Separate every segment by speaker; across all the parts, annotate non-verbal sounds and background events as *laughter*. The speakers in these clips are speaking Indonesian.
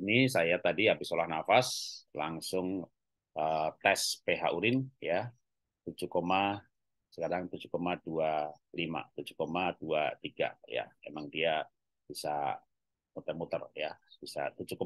Speaker 1: ini saya tadi habis olah nafas langsung uh, tes pH urin ya 7, sekarang 7,25 7,23 ya emang dia bisa muter-muter ya bisa 7,22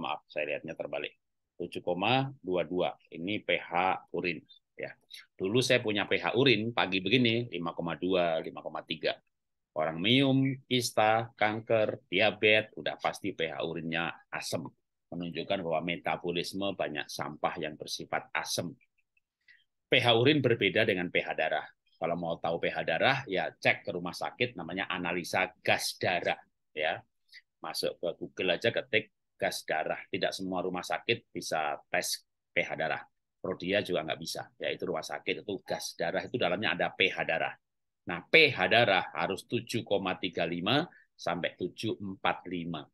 Speaker 1: maaf saya lihatnya terbalik 7,22 ini pH urin ya dulu saya punya pH urin pagi begini 5,2 5,3 orang mium, kista, kanker, diabetes, udah pasti pH urinnya asam. Menunjukkan bahwa metabolisme banyak sampah yang bersifat asam. pH urin berbeda dengan pH darah. Kalau mau tahu pH darah, ya cek ke rumah sakit namanya analisa gas darah. ya Masuk ke Google aja ketik gas darah. Tidak semua rumah sakit bisa tes pH darah. Prodia juga nggak bisa, yaitu rumah sakit itu gas darah itu dalamnya ada pH darah. Nah, pH darah harus 7,35 sampai 7,45.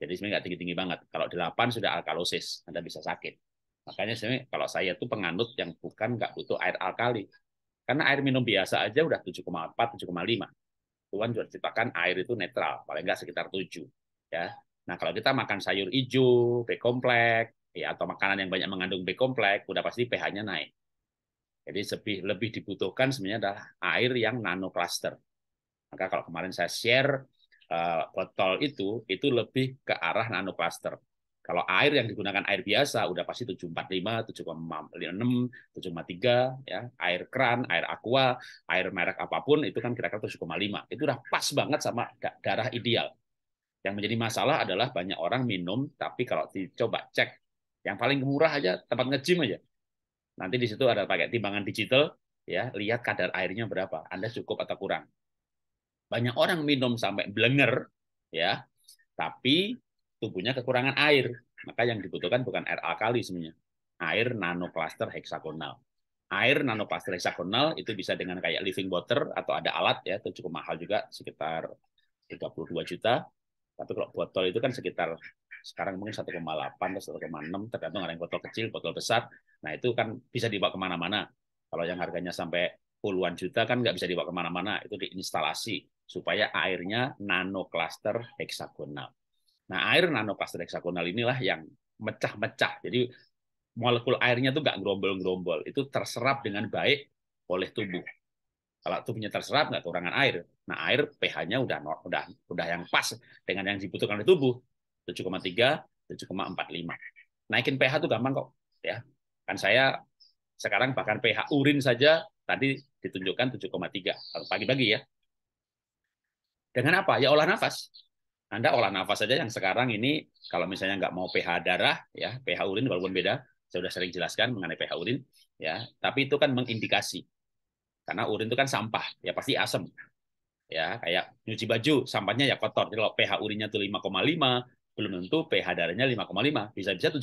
Speaker 1: Jadi sebenarnya nggak tinggi-tinggi banget. Kalau 8 sudah alkalosis, Anda bisa sakit. Makanya sebenarnya kalau saya tuh penganut yang bukan nggak butuh air alkali. Karena air minum biasa aja udah 7,4, 7,5. Tuhan juga ciptakan air itu netral, paling nggak sekitar 7. Ya. Nah, kalau kita makan sayur hijau, B kompleks, ya, atau makanan yang banyak mengandung B kompleks, udah pasti pH-nya naik. Jadi lebih, lebih dibutuhkan sebenarnya adalah air yang nano Maka kalau kemarin saya share uh, botol itu, itu lebih ke arah nano Kalau air yang digunakan air biasa udah pasti 745, 7,6, tiga, ya, air keran, air aqua, air merek apapun itu kan kira-kira 7,5. Itu udah pas banget sama darah ideal. Yang menjadi masalah adalah banyak orang minum tapi kalau dicoba cek yang paling murah aja tempat ngejim aja Nanti di situ ada pakai timbangan digital, ya lihat kadar airnya berapa, Anda cukup atau kurang. Banyak orang minum sampai blenger, ya, tapi tubuhnya kekurangan air. Maka yang dibutuhkan bukan air alkali sebenarnya, air nanokluster heksagonal. Air nanokluster heksagonal itu bisa dengan kayak living water atau ada alat ya, itu cukup mahal juga sekitar 32 juta. Tapi kalau botol itu kan sekitar sekarang mungkin 1,8 atau 1,6 tergantung ada yang botol kecil, botol besar. Nah itu kan bisa dibawa kemana-mana. Kalau yang harganya sampai puluhan juta kan nggak bisa dibawa kemana-mana. Itu diinstalasi supaya airnya nano cluster heksagonal. Nah air nano cluster heksagonal inilah yang mecah-mecah. Jadi molekul airnya tuh nggak gerombol-gerombol. Itu terserap dengan baik oleh tubuh. Kalau tubuhnya terserap nggak kekurangan air. Nah air pH-nya udah udah udah yang pas dengan yang dibutuhkan oleh tubuh. 7,3, 7,45. Naikin pH tuh gampang kok. Ya, Kan saya sekarang bahkan pH urin saja tadi ditunjukkan 7,3 pagi-pagi ya. Dengan apa? Ya olah nafas. Anda olah nafas saja yang sekarang ini kalau misalnya nggak mau pH darah ya pH urin walaupun beda saya sudah sering jelaskan mengenai pH urin ya tapi itu kan mengindikasi karena urin itu kan sampah ya pasti asam ya kayak nyuci baju sampahnya ya kotor jadi kalau pH urinnya itu 5,5 belum tentu pH darahnya 5,5 bisa-bisa 7,3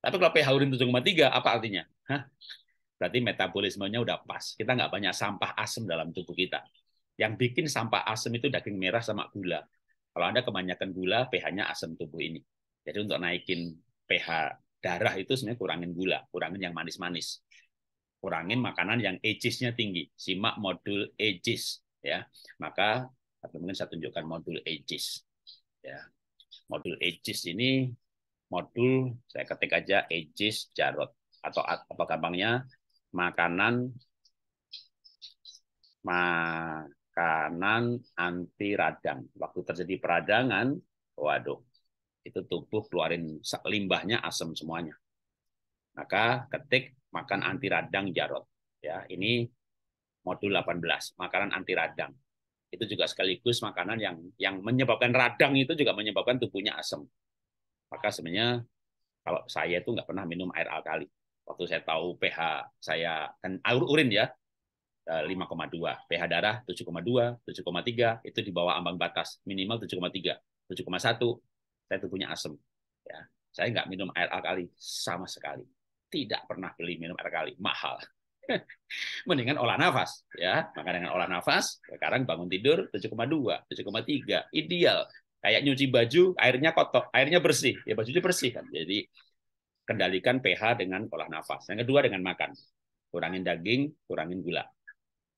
Speaker 1: tapi kalau pH urin 7,3 apa artinya? Hah? Berarti metabolismenya udah pas. Kita nggak banyak sampah asam dalam tubuh kita. Yang bikin sampah asam itu daging merah sama gula. Kalau Anda kebanyakan gula, pH-nya asam tubuh ini. Jadi untuk naikin pH darah itu sebenarnya kurangin gula, kurangin yang manis-manis. Kurangin makanan yang ages nya tinggi. Simak modul ages Ya. Maka atau mungkin saya tunjukkan modul ages Ya. Modul ages ini modul saya ketik aja Aegis Jarot atau apa gampangnya makanan makanan anti radang. Waktu terjadi peradangan, waduh, itu tubuh keluarin limbahnya asam semuanya. Maka ketik makan anti radang Jarot. Ya, ini modul 18, makanan anti radang. Itu juga sekaligus makanan yang yang menyebabkan radang itu juga menyebabkan tubuhnya asam. Maka sebenarnya kalau saya itu nggak pernah minum air alkali. Waktu saya tahu pH saya kan air urin ya 5,2, eh, pH darah 7,2, 7,3 itu di bawah ambang batas minimal 7,3, 7,1 saya itu punya asam. Ya, saya nggak minum air alkali sama sekali. Tidak pernah beli minum air alkali, mahal. *laughs* Mendingan olah nafas, ya. Maka dengan olah nafas, sekarang bangun tidur 7,2, 7,3, ideal. Kayak nyuci baju, airnya kotor, airnya bersih, ya bajunya bersih kan. Jadi kendalikan pH dengan olah nafas. Yang kedua dengan makan. Kurangin daging, kurangin gula.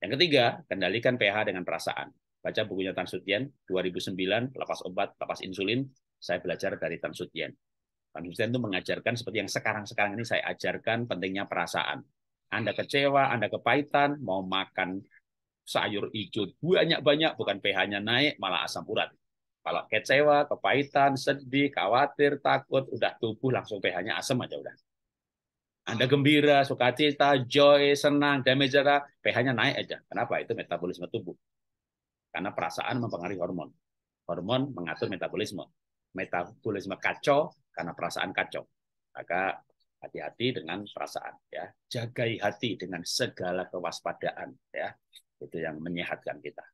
Speaker 1: Yang ketiga, kendalikan pH dengan perasaan. Baca bukunya Tan Sutian, 2009, lepas obat, lepas insulin. Saya belajar dari Tan Sutian. Tan Sutian itu mengajarkan seperti yang sekarang-sekarang ini saya ajarkan pentingnya perasaan. Anda kecewa, Anda kepahitan, mau makan sayur hijau banyak-banyak, bukan pH-nya naik, malah asam urat. Kalau kecewa, kepahitan, sedih, khawatir, takut, udah tubuh langsung pH-nya asam aja udah. Anda gembira, sukacita, joy, senang, damage pH-nya naik aja. Kenapa? Itu metabolisme tubuh. Karena perasaan mempengaruhi hormon. Hormon mengatur metabolisme. Metabolisme kacau karena perasaan kacau. Maka hati-hati dengan perasaan ya jagai hati dengan segala kewaspadaan ya itu yang menyehatkan kita